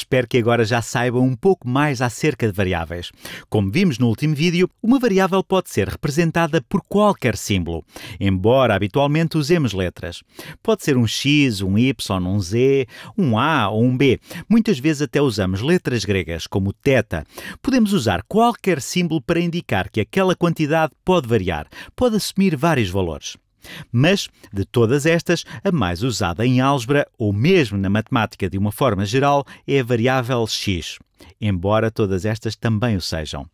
Espero que agora já saibam um pouco mais acerca de variáveis. Como vimos no último vídeo, uma variável pode ser representada por qualquer símbolo, embora habitualmente usemos letras. Pode ser um X, um Y, um Z, um A ou um B. Muitas vezes até usamos letras gregas, como teta. Podemos usar qualquer símbolo para indicar que aquela quantidade pode variar, pode assumir vários valores. Mas, de todas estas, a mais usada em álgebra ou mesmo na matemática de uma forma geral é a variável x, embora todas estas também o sejam.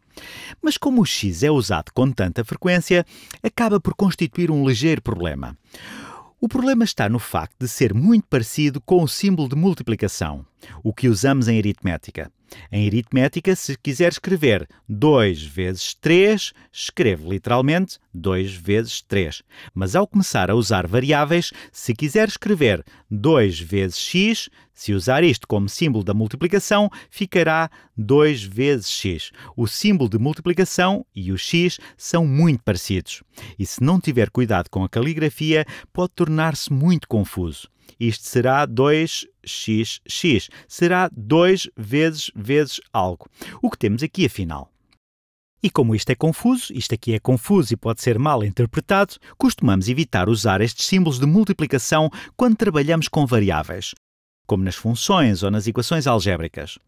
Mas como o x é usado com tanta frequência, acaba por constituir um ligeiro problema. O problema está no facto de ser muito parecido com o símbolo de multiplicação, o que usamos em aritmética. Em aritmética, se quiser escrever 2 vezes 3, escreve literalmente 2 vezes 3. Mas ao começar a usar variáveis, se quiser escrever 2 vezes x, se usar isto como símbolo da multiplicação, ficará 2 vezes x. O símbolo de multiplicação e o x são muito parecidos. E se não tiver cuidado com a caligrafia, pode tornar-se muito confuso. Isto será 2xx. Será 2 vezes vezes algo. O que temos aqui, afinal? E como isto é confuso, isto aqui é confuso e pode ser mal interpretado, costumamos evitar usar estes símbolos de multiplicação quando trabalhamos com variáveis, como nas funções ou nas equações algébricas.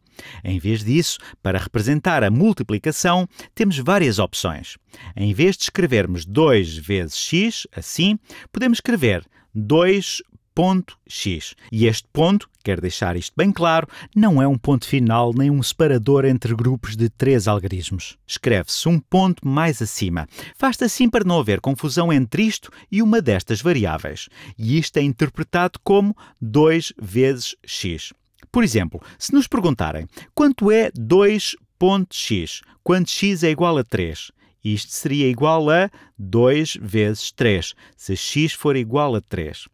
Em vez disso, para representar a multiplicação, temos várias opções. Em vez de escrevermos 2 vezes x, assim, podemos escrever 2 ponto X. E este ponto, quero deixar isto bem claro, não é um ponto final nem um separador entre grupos de três algarismos. Escreve-se um ponto mais acima. Faz-se assim para não haver confusão entre isto e uma destas variáveis. E isto é interpretado como 2 vezes X. Por exemplo, se nos perguntarem quanto é 2.x quando x é igual a 3, isto seria igual a 2 vezes 3, se x for igual a 3.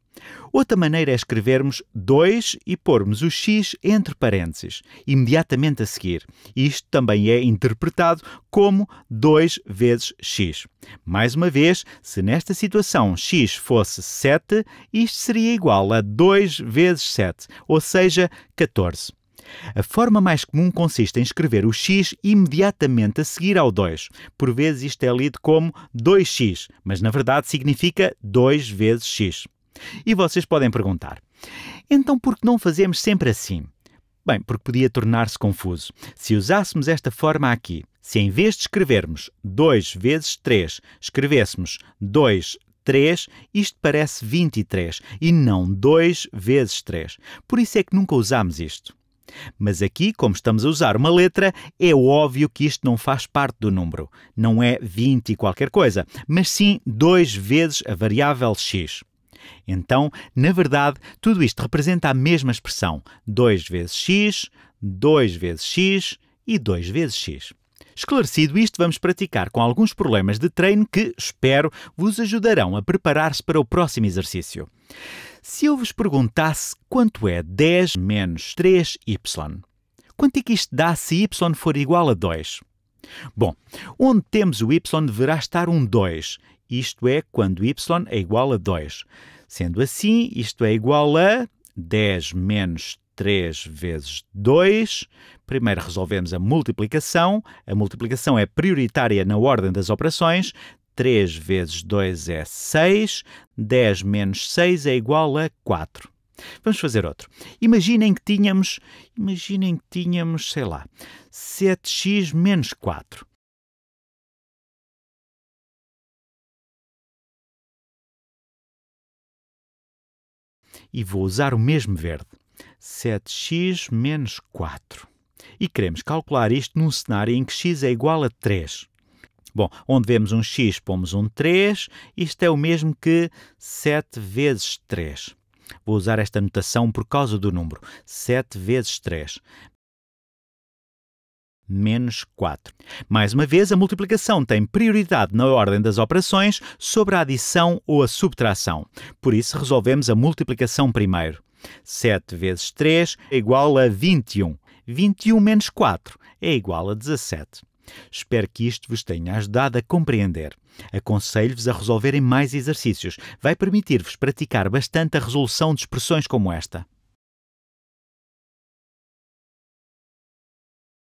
Outra maneira é escrevermos 2 e pormos o x entre parênteses, imediatamente a seguir. Isto também é interpretado como 2 vezes x. Mais uma vez, se nesta situação x fosse 7, isto seria igual a 2 vezes 7, ou seja, 14. A forma mais comum consiste em escrever o x imediatamente a seguir ao 2. Por vezes isto é lido como 2x, mas na verdade significa 2 vezes x. E vocês podem perguntar: então por que não fazemos sempre assim? Bem, porque podia tornar-se confuso. Se usássemos esta forma aqui, se em vez de escrevermos 2 vezes 3, escrevêssemos 2 3, isto parece 23 e não 2 vezes 3. Por isso é que nunca usámos isto. Mas aqui, como estamos a usar uma letra, é óbvio que isto não faz parte do número. Não é 20 e qualquer coisa, mas sim 2 vezes a variável x. Então, na verdade, tudo isto representa a mesma expressão: 2 vezes x, 2 vezes x e 2 vezes x. Esclarecido isto, vamos praticar com alguns problemas de treino que, espero, vos ajudarão a preparar-se para o próximo exercício. Se eu vos perguntasse quanto é 10 menos 3y, quanto é que isto dá se y for igual a 2? Bom, onde temos o y deverá estar um 2 isto é, quando y é igual a 2. Sendo assim, isto é igual a 10 menos 3 vezes 2. Primeiro resolvemos a multiplicação. A multiplicação é prioritária na ordem das operações. 3 vezes 2 é 6. 10 menos 6 é igual a 4. Vamos fazer outro. Imaginem que tínhamos, imaginem que tínhamos, sei lá, 7x menos 4. e vou usar o mesmo verde, 7x menos 4. E queremos calcular isto num cenário em que x é igual a 3. Bom, onde vemos um x, pomos um 3. Isto é o mesmo que 7 vezes 3. Vou usar esta notação por causa do número. 7 vezes 3 menos 4. Mais uma vez, a multiplicação tem prioridade na ordem das operações sobre a adição ou a subtração. Por isso, resolvemos a multiplicação primeiro. 7 vezes 3 é igual a 21. 21 menos 4 é igual a 17. Espero que isto vos tenha ajudado a compreender. Aconselho-vos a resolverem mais exercícios. Vai permitir-vos praticar bastante a resolução de expressões como esta.